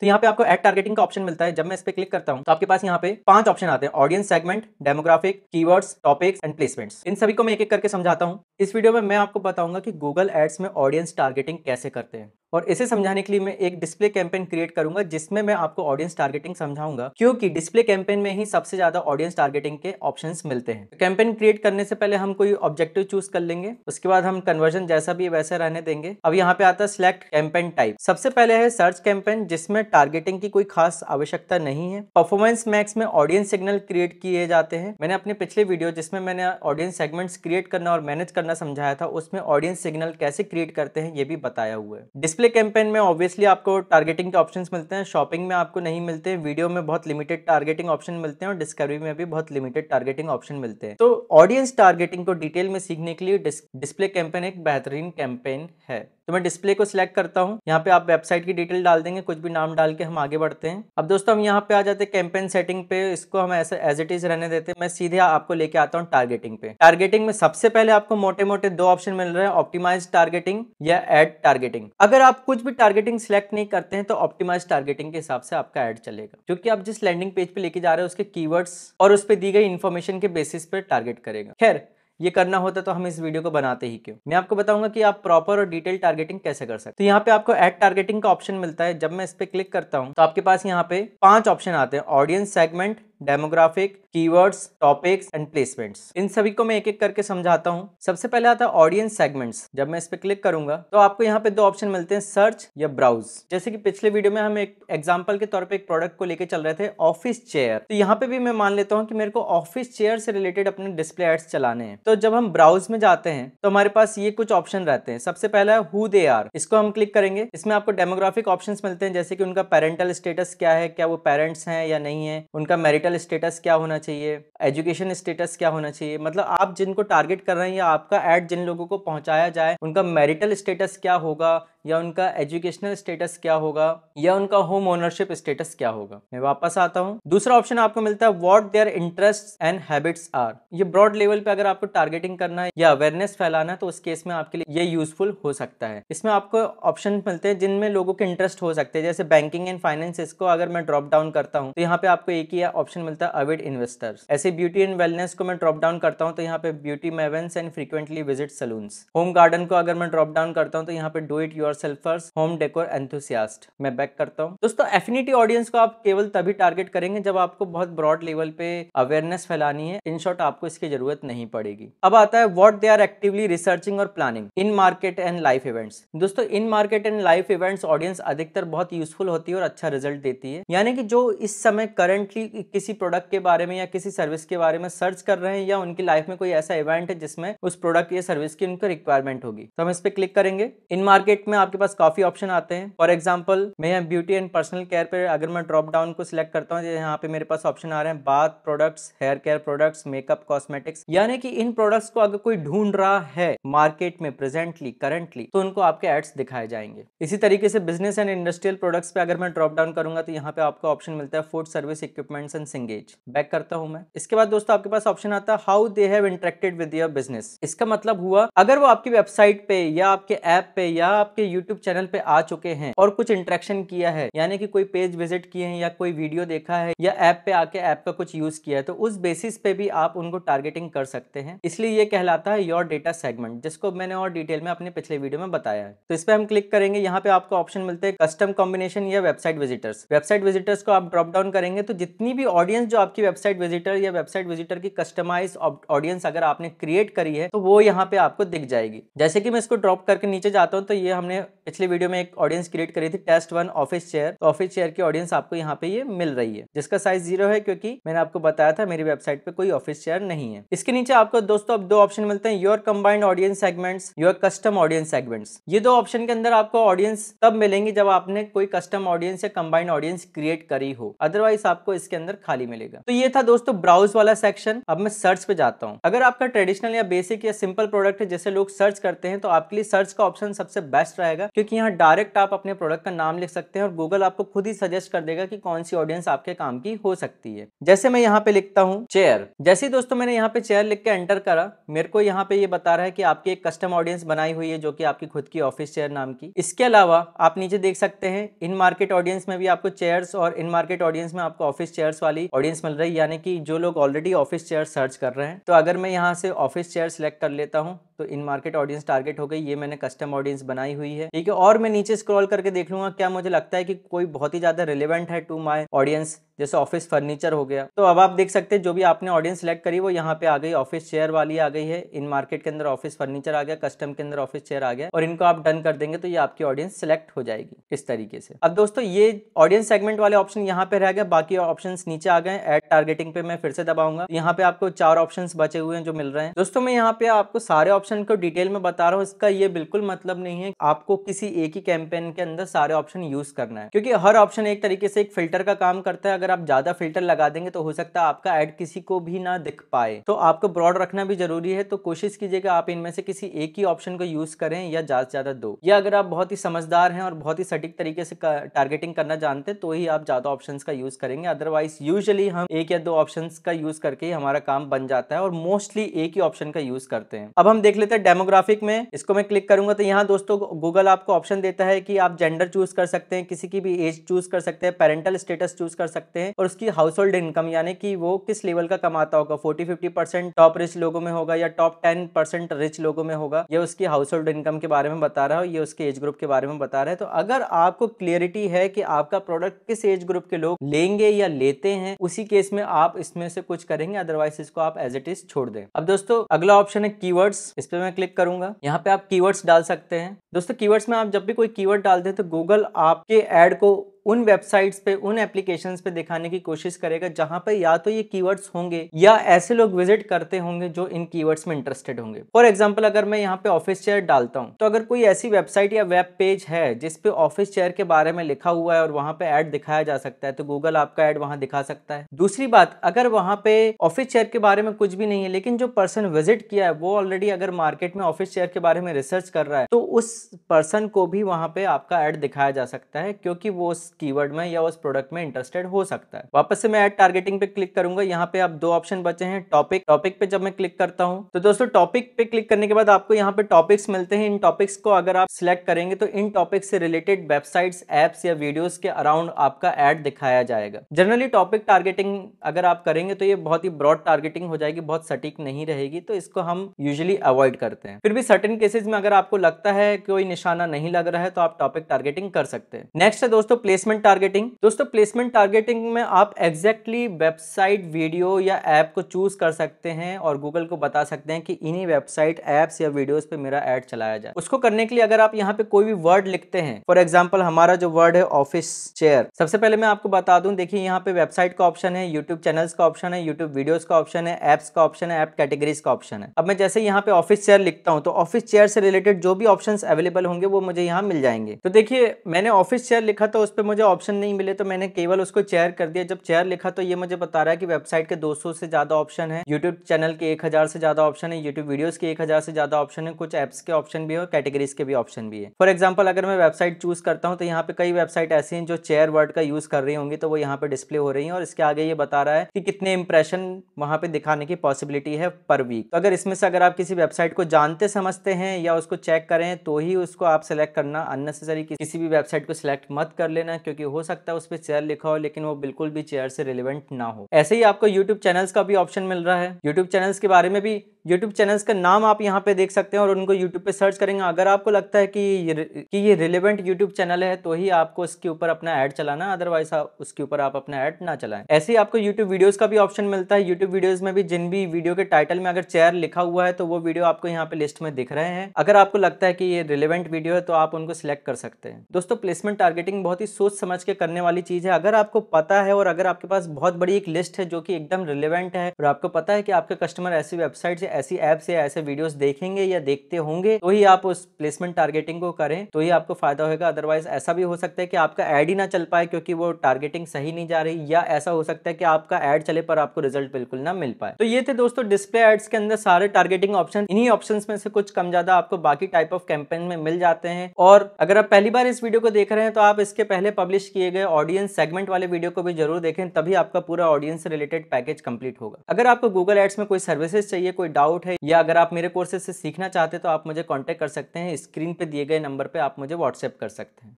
तो यहाँ पे आपको एड टारगेटिंग का ऑप्शन मिलता है जब मैं इस पर क्लिक करता हूँ तो आपके पास यहाँ पे पांच ऑप्शन आते हैं audience segment demographic keywords topics and placements इन सभी को मैं एक एक करके समझाता हूँ इस वीडियो में मैं आपको बताऊंगा कि गूगल एड्स में ऑडियंस टारगेटिंग कैसे करते हैं और इसे समझाने के लिए मैं एक डिस्प्ले कैंपेन क्रिएट करूंगा जिसमें मैं आपको ऑडियंस टारगेटिंग समझाऊंगा क्योंकि डिस्प्ले कैंपेन में ही सबसे ज्यादा ऑडियंस टारगेटिंग के ऑप्शंस मिलते हैं कैंपेन क्रिएट करने से पहले हम कोई ऑब्जेक्टिव चूज कर लेंगे उसके बाद हम कन्वर्जन जैसा भी वैसा रहने देंगे अब यहाँ पे आता है सिलेक्ट कैंपेन टाइप सबसे पहले है सर्च कैंपेन जिसमें टारगेटिंग की कोई खास आवश्यकता नहीं है परफॉर्मेंस मैक्स में ऑडियंस सिग्नल क्रिएट किए जाते हैं मैंने अपने पिछले वीडियो जिसमें मैंने ऑडियंस सेगमेंट्स क्रिएट करना और मैनेज करना समझाया था उसमें ऑडियंस सिग्नल कैसे क्रिएट करते हैं ये भी बताया हुआ है डिस्प्ले डिस्प्ले कैंपेन में ऑब्वियसली आपको टारगेटिंग के ऑप्शंस मिलते हैं शॉपिंग में आपको नहीं मिलते वीडियो में बहुत लिमिटेड टारगेटिंग ऑप्शन मिलते हैं और डिस्कवरी में भी बहुत लिमिटेड टारगेटिंग ऑप्शन मिलते हैं तो ऑडियंस टारगेटिंग को डिटेल में सीखने के लिए डिस्प्ले कैंपेन एक बेहतरीन कैंपेन है तो मैं डिस्प्ले को सिलेक्ट करता हूँ यहाँ पे आप वेबसाइट की डिटेल डाल देंगे कुछ भी नाम डाल के हम आगे बढ़ते हैं अब दोस्तों हम यहाँ पे आ जाते हैं कैंपेन सेटिंग पे इसको हम ऐसे एज इट इज रहने देते हैं मैं सीधे आपको लेके आता हूँ टारगेटिंग पे टारगेटिंग में सबसे पहले आपको मोटे मोटे दो ऑप्शन मिल रहे हैं ऑप्टिमाइज टारगेटिंग या एड टारगेटिंग अगर आप कुछ भी टारगेटिंग सिलेक्ट नहीं करते हैं तो ऑप्टिमाइज टारगेटिंग के हिसाब से आपका एड चलेगा क्योंकि आप जिस लैंडिंग पेज पे लेके जा रहे हो उसके कीवर्ड्स और उस पर दी गई इन्फॉर्मेशन के बेसिस पे टारगेट करेगा खैर ये करना होता तो हम इस वीडियो को बनाते ही क्यों मैं आपको बताऊंगा कि आप प्रॉपर और डिटेल टारगेटिंग कैसे कर सकते तो यहाँ पे आपको एड टारगेटिंग का ऑप्शन मिलता है जब मैं इस पर क्लिक करता हूँ तो आपके पास यहाँ पे पांच ऑप्शन आते हैं audience segment demographic keywords topics and placements इन सभी को मैं एक एक करके समझाता हूँ सबसे पहले आता है ऑडियंस सेगमेंट्स जब मैं इस पर क्लिक करूंगा तो आपको यहाँ पे दो ऑप्शन मिलते हैं सर्च या ब्राउज जैसे कि पिछले वीडियो में हम एक एग्जाम्पल के तौर पर एक प्रोडक्ट को लेकर चल रहे थे ऑफिस चेयर तो यहाँ पे भी मैं मान लेता हूँ कि मेरे को ऑफिस चेयर से रिलेटेड अपने डिस्प्ले एड्स चलाने हैं तो जब हम ब्राउज में जाते हैं तो हमारे पास ये कुछ ऑप्शन रहते हैं सबसे पहला है हु दे आर इसको हम क्लिक करेंगे इसमें आपको डेमोग्राफिक ऑप्शन मिलते हैं जैसे कि उनका पेरेंटल स्टेटस क्या है क्या वो पेरेंट्स हैं या नहीं है उनका मेरिटल सोशल स्टेटस क्या होना चाहिए एजुकेशन स्टेटस क्या होना चाहिए मतलब आप जिनको टारगेट कर रहे हैं या आपका एड जिन लोगों को पहुंचाया जाए उनका मैरिटल स्टेटस क्या होगा या उनका एजुकेशनल स्टेटस क्या होगा या उनका होम ओनरशिप स्टेटस क्या होगा मैं वापस आता हूँ दूसरा ऑप्शन आपको मिलता है what their interest and habits are ये ब्रॉड लेवल पे अगर आपको टारगेटिंग करना है या अवेयरनेस फैलाना है तो उस केस में आपके लिए ये यूजफुल हो सकता है इसमें आपको ऑप्शन मिलते हैं जिनमें लोगों के इंटरेस्ट हो सकते हैं जैसे बैंकिंग एंड फाइनेंस इसको अगर मैं ड्रॉप डाउन करता हूँ तो यहाँ पे आपको एक ही ऑप्शन ऑप्शन मिलता है अविड इन्वेस्टर्स ऐसे ब्यूटी एंड वेलनेस को मैं ड्रॉप डाउन करता हूँ तो यहाँ पे beauty mavens and frequently visit salons home garden को अगर मैं ड्रॉप डाउन करता हूँ तो यहाँ पे do it your selfers home decor enthusiast मैं बैक करता हूँ दोस्तों एफिनिटी ऑडियंस को आप केवल तभी टारगेट करेंगे जब आपको बहुत ब्रॉड लेवल पे अवेयरनेस फैलानी है इन शॉर्ट आपको इसकी जरूरत नहीं पड़ेगी अब आता है what they are actively researching और planning in market and life events दोस्तों in market and life events audience अधिकतर बहुत यूजफुल होती है और अच्छा रिजल्ट देती है यानी कि जो इस समय करंटली किस किसी प्रोडक्ट के बारे में या किसी सर्विस के बारे में सर्च कर रहे हैं या उनकी लाइफ में कोई ऐसा इवेंट है जिसमें उस प्रोडक्ट या सर्विस की उनको रिक्वायरमेंट होगी तो हम इस पर क्लिक करेंगे इन मार्केट में आपके पास काफी ऑप्शन आते हैं फॉर एग्जाम्पल मैं यहाँ ब्यूटी एंड पर्सनल केयर पर अगर मैं ड्रॉप डाउन को सिलेक्ट करता हूँ यहाँ पे मेरे पास ऑप्शन आ रहे हैं bath products hair care products makeup cosmetics यानी कि इन प्रोडक्ट्स को अगर कोई ढूंढ रहा है मार्केट में प्रेजेंटली करेंटली तो उनको आपके एड्स दिखाए जाएंगे इसी तरीके से बिजनेस एंड इंडस्ट्रियल प्रोडक्ट्स पे अगर मैं ड्रॉप डाउन करूंगा तो यहाँ पे आपको ऑप्शन मिलता है food service equipments and disengage back करता हूं मैं इसके बाद दोस्तों आपके पास ऑप्शन आता है how they have interacted with your business इसका मतलब हुआ अगर वो आपकी वेबसाइट पे या आपके ऐप पे या आपके यूट्यूब चैनल पे आ चुके हैं और कुछ इंटरेक्शन किया है यानी कि कोई पेज विजिट किए हैं या कोई वीडियो देखा है या ऐप पे आके ऐप का कुछ यूज किया है तो उस बेसिस पे भी आप उनको टारगेटिंग कर सकते हैं इसलिए ये कहलाता है योर डेटा सेगमेंट जिसको मैंने और डिटेल में अपने पिछले वीडियो में बताया है तो इस पर हम क्लिक करेंगे यहाँ पे आपको ऑप्शन मिलते हैं कस्टम कॉम्बिनेशन या वेबसाइट विजिटर्स वेबसाइट विजिटर्स को आप ड्रॉप डाउन करेंगे तो जितनी भी ऑडियो ऑडियंस जो आपकी वेबसाइट विजिटर या वेबसाइट विजिटर की कस्टमाइज ऑडियंस अगर आपने क्रिएट करी है तो वो यहाँ पे आपको दिख जाएगी जैसे कि मैं इसको ड्रॉप करके नीचे जाता हूँ तो ये हमने पिछले वीडियो में एक ऑडियंस क्रिएट करी थी टेस्ट वन ऑफिस चेयर तो ऑफिस चेयर की ऑडियंस आपको यहाँ पे ये मिल रही है जिसका साइज जीरो है क्योंकि मैंने आपको बताया था मेरी वेबसाइट पे कोई ऑफिस चेयर नहीं है इसके नीचे आपको दोस्तों अब दो ऑप्शन मिलते हैं your combined audience segments your custom audience segments ये दो ऑप्शन के अंदर आपको ऑडियंस तब मिलेंगे जब आपने कोई कस्टम ऑडियंस या कंबाइंड ऑडियंस क्रिएट करी हो अदरवाइज आपको इसके अंदर खाली मिलेगा तो ये था दोस्तों ब्राउज वाला सेक्शन अब मैं सर्च पे जाता हूँ अगर आपका ट्रेडिशनल या बेसिक या सिंपल प्रोडक्ट है जैसे लोग सर्च करते हैं तो आपके लिए सर्च का ऑप्शन सबसे बेस्ट रहेगा क्योंकि यहाँ डायरेक्ट आप अपने प्रोडक्ट का नाम लिख सकते हैं और गूगल आपको खुद ही सजेस्ट कर देगा की कौन सी ऑडियंस आपके काम की हो सकती है जैसे मैं यहाँ पे लिखता हूँ चेयर जैसे दोस्तों मैंने यहाँ पे चेयर लिख के एंटर करा मेरे को यहाँ पे ये बता रहा है की आपकी एक कस्टम ऑडियंस बनाई हुई है जो की आपकी खुद की ऑफिस चेयर नाम की इसके अलावा आप नीचे देख सकते हैं इन मार्केट ऑडियंस में भी आपको चेयर्स और इन मार्केट ऑडियंस में आपको ऑफिस चेयर्स वाली हमारी ऑडियंस मिल रही है यानी कि जो लोग ऑलरेडी ऑफिस चेयर सर्च कर रहे हैं तो अगर मैं यहाँ से ऑफिस चेयर सेलेक्ट कर लेता हूँ तो इन मार्केट ऑडियंस टारगेट हो गई ये मैंने कस्टम ऑडियंस बनाई हुई है ठीक है और मैं नीचे स्क्रॉल करके देख लूंगा क्या मुझे लगता है कि कोई बहुत ही ज़्यादा रिलेवेंट है टू माय ऑडियंस जैसे ऑफिस फर्नीचर हो गया तो अब आप देख सकते हैं जो भी आपने ऑडियंस सेलेक्ट करी वो यहाँ पे आ गई ऑफिस चेयर वाली आ गई है इन मार्केट के अंदर ऑफिस फर्नीचर आ गया कस्टम के अंदर ऑफिस चेयर आ गया और इनको आप डन कर देंगे तो ये आपकी ऑडियंस सेलेक्ट हो जाएगी इस तरीके से अब दोस्तों ये ऑडियंस सेगमेंट वाले ऑप्शन यहाँ पे रह गया बाकी ऑप्शन नीचे आ गए एड टारगेटिंग पे मैं फिर से दबाऊंगा यहाँ पे आपको चार ऑप्शन बचे हुए हैं जो मिल रहे हैं दोस्तों मैं यहाँ पे आपको सारे ऑप्शन को डिटेल में बता रहा हूँ इसका ये बिल्कुल मतलब नहीं है आपको किसी एक ही कैंपेन के अंदर सारे ऑप्शन यूज करना है क्योंकि हर ऑप्शन एक तरीके से एक फिल्टर का काम करता है अगर आप ज्यादा फिल्टर लगा देंगे तो हो सकता है आपका एड किसी को भी ना दिख पाए तो आपको ब्रॉड रखना भी जरूरी है तो कोशिश कीजिएगा आप इनमें से किसी एक ही ऑप्शन को यूज करें या ज्यादा से ज्यादा दो या अगर आप बहुत ही समझदार हैं और बहुत ही सटीक तरीके से टारगेटिंग करना जानते हैं तो ही आप ज्यादा ऑप्शन का यूज करेंगे अदरवाइज यूज यूजुअली हम एक या दो ऑप्शन का यूज करके हमारा काम बन जाता है और मोस्टली एक ही ऑप्शन का यूज करते हैं अब हम देख लेते हैं डेमोग्राफिक में इसको मैं क्लिक करूंगा तो यहाँ दोस्तों गूगल आपको ऑप्शन देता है कि आप जेंडर चूज कर सकते हैं किसी की भी एज चूज कर सकते हैं पेरेंटल स्टेटस चूज कर सकते हैं और उसकी हाउस होल्ड इनकम यानी कि वो किस लेवल का कमाता होगा forty fifty percent top rich लोगों में होगा या टॉप टेन परसेंट रिच लोगों में होगा ये उसकी हाउस होल्ड इनकम के बारे में बता रहा है ये उसके एज ग्रुप के बारे में बता रहा है तो अगर आपको क्लियरिटी है कि आपका प्रोडक्ट किस एज ग्रुप के लोग लेंगे या लेते हैं हैं उसी केस में आप इसमें से कुछ करेंगे अदरवाइज इसको आप एज इट इज छोड़ दें अब दोस्तों अगला ऑप्शन है कीवर्ड्स इस पर मैं क्लिक करूंगा यहाँ पे आप कीवर्ड्स डाल सकते हैं दोस्तों कीवर्ड्स में आप जब भी कोई कीवर्ड डालते हैं तो गूगल आपके एड को उन वेबसाइट्स पे उन एप्लीकेशंस पे दिखाने की कोशिश करेगा जहां पे या तो ये कीवर्ड्स होंगे या ऐसे लोग विजिट करते होंगे जो इन कीवर्ड्स में इंटरेस्टेड होंगे फॉर एग्जांपल अगर मैं यहाँ पे ऑफिस चेयर डालता हूँ तो अगर कोई ऐसी वेबसाइट या वेब पेज है जिसपे ऑफिस चेयर के बारे में लिखा हुआ है और वहाँ पे एड दिखाया जा सकता है तो गूगल आपका एड वहाँ दिखा सकता है दूसरी बात अगर वहाँ पे ऑफिस चेयर के बारे में कुछ भी नहीं है लेकिन जो पर्सन विजिट किया है वो ऑलरेडी अगर मार्केट में ऑफिस चेयर के बारे में रिसर्च कर रहा है तो उस पर्सन को भी वहाँ पे आपका एड दिखाया जा सकता है क्योंकि वो उस कीवर्ड में या उस प्रोडक्ट में इंटरेस्टेड हो सकता है वापस से मैं ऐड टारगेटिंग पे क्लिक करूंगा यहाँ पे आप दो ऑप्शन बचे हैं टॉपिक टॉपिक पे जब मैं क्लिक करता हूँ तो दोस्तों टॉपिक पे क्लिक करने के बाद आपको यहाँ पे टॉपिक्स मिलते हैं इन टॉपिक्स को अगर आप सिलेक्ट करेंगे तो इन टॉपिक से रिलेटेड वेबसाइट्स एप्स या वीडियोज के अराउंड आपका एड दिखाया जाएगा जनरली टॉपिक टारगेटिंग अगर आप करेंगे तो ये बहुत ही ब्रॉड टारगेटिंग हो जाएगी बहुत सटीक नहीं रहेगी तो इसको हम यूजली अवॉइड करते हैं फिर भी सर्टन केसेज में अगर आपको लगता है कोई निशाना नहीं लग रहा है तो आप टॉपिक टारगेटिंग कर सकते हैं नेक्स्ट है दोस्तों प्लेस प्लेसमेंट टारगेटिंग दोस्तों प्लेसमेंट टारगेटिंग में आप एग्जैक्टली वेबसाइट वीडियो या ऐप को चूज कर सकते हैं और गूगल को बता सकते हैं कि इन्हीं वेबसाइट एप्स या वीडियोस पे मेरा ऐड चलाया जाए उसको करने के लिए अगर आप यहाँ पे कोई भी वर्ड लिखते हैं फॉर एग्जाम्पल हमारा जो वर्ड है ऑफिस चेयर सबसे पहले मैं आपको बता दूं देखिए यहाँ पे वेबसाइट का ऑप्शन है यूट्यूब चैनल का ऑप्शन है यूट्यूब वीडियो का ऑप्शन है एप्स का ऑप्शन है एप कैटेगरीज का ऑप्शन है अब मैं जैसे यहाँ पे ऑफिस चेयर लिखता हूँ तो ऑफिस चेयर से रिलेटेड जो भी ऑप्शन अवेलेबल होंगे वो मुझे यहाँ मिल जाएंगे तो देखिए मैंने ऑफिस चेयर लिखा था उस पर मुझे ऑप्शन नहीं मिले तो मैंने केवल उसको चेयर कर दिया जब चेयर लिखा तो ये मुझे बता रहा है कि वेबसाइट के 200 से ज़्यादा ऑप्शन है यूट्यूब चैनल के 1000 से ज़्यादा ऑप्शन है यूट्यूब वीडियो के 1000 से ज़्यादा ऑप्शन है कुछ एप्स के ऑप्शन भी है और कैटेगरीज के भी ऑप्शन भी है फॉर एग्जाम्पल अगर मैं वेबसाइट चूज़ करता हूँ तो यहाँ पे कई वेबसाइट ऐसी हैं जो चेयर वर्ड का यूज़ कर रही होंगी तो वो यहाँ पे डिस्प्ले हो रही है और इसके आगे ये बता रहा है कि कितने इंप्रेशन वहाँ पे दिखाने की पॉसिबिलिटी है पर वीक अगर इसमें से अगर आप किसी वेबसाइट को जानते समझते हैं या उसको चेक करें तो ही उसको आप सेलेक्ट करना अननेसेसरी किसी भी वेबसाइट को सिलेक्ट मत कर लेना क्योंकि हो सकता है उस पर चेयर लिखा हो लेकिन वो बिल्कुल भी चेयर से रिलेवेंट ना हो ऐसे ही आपको यूट्यूब चैनल का भी ऑप्शन मिल रहा है यूट्यूब चैनल्स के बारे में भी यूट्यूब चैनल्स का नाम आप यहाँ पे देख सकते हैं और उनको यूट्यूब पे सर्च करेंगे अगर आपको लगता है कि कि ये रिलेवेंट यूट्यूब चैनल है तो ही आपको इसके ऊपर अपना ऐड चलाना अदरवाइज आप उसके ऊपर आप अपना ऐड ना चलाएं ऐसे ही आपको यूट्यूब वीडियोज़ का भी ऑप्शन मिलता है यूट्यूब वीडियोज़ में भी जिन भी वीडियो के टाइटल में अगर चेयर लिखा हुआ है तो वो वीडियो आपको यहाँ पे लिस्ट में दिख रहे हैं अगर आपको लगता है कि ये रिलेवेंट वीडियो है तो आप उनको सिलेक्ट कर सकते हैं दोस्तों प्लेसमेंट टारगेटिंग बहुत ही सोच समझ के करने वाली चीज़ है अगर आपको पता है और अगर आपके पास बहुत बड़ी एक लिस्ट है जो कि एकदम रिलेवेंट है और आपको पता है कि आपके कस्टमर ऐसी वेबसाइट ऐसी ऐप्स या ऐसे वीडियोस देखेंगे या देखते होंगे तो ही आप उस प्लेसमेंट टारगेटिंग को करें तो ही आपको फायदा होगा अदरवाइज ऐसा भी हो सकता है कि आपका एड ही ना चल पाए क्योंकि वो टारगेटिंग सही नहीं जा रही या ऐसा हो सकता है कि आपका एड चले पर आपको रिजल्ट बिल्कुल ना मिल पाए तो ये थे दोस्तों डिस्प्ले एड्स के अंदर सारे टारगेटिंग ऑप्शन इन्हीं ऑप्शन में से कुछ कम ज्यादा आपको बाकी टाइप ऑफ कैंपेन में मिल जाते हैं और अगर आप पहली बार इस वीडियो को देख रहे हैं तो आप इसके पहले पब्लिश किए गए ऑडियंस सेगमेंट वाले वीडियो को भी जरूर देखें तभी आपका पूरा ऑडियंस रिलेटेड पैकेज कंप्लीट होगा अगर आपको गूगल एड्स में कोई सर्विसेज चाहिए कोई डाउट डाउट है या अगर आप मेरे कोर्सेज से सीखना चाहते हैं तो आप मुझे कॉन्टैक्ट कर सकते हैं स्क्रीन पर दिए गए नंबर पर आप मुझे व्हाट्सएप कर सकते हैं